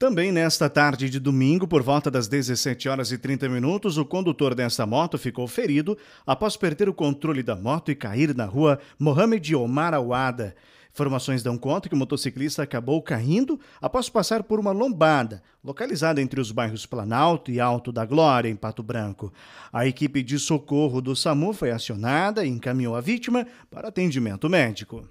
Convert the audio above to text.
Também nesta tarde de domingo, por volta das 17 horas e 30 minutos, o condutor desta moto ficou ferido após perder o controle da moto e cair na rua Mohamed Omar Awada. Informações dão conta que o motociclista acabou caindo após passar por uma lombada, localizada entre os bairros Planalto e Alto da Glória, em Pato Branco. A equipe de socorro do SAMU foi acionada e encaminhou a vítima para atendimento médico.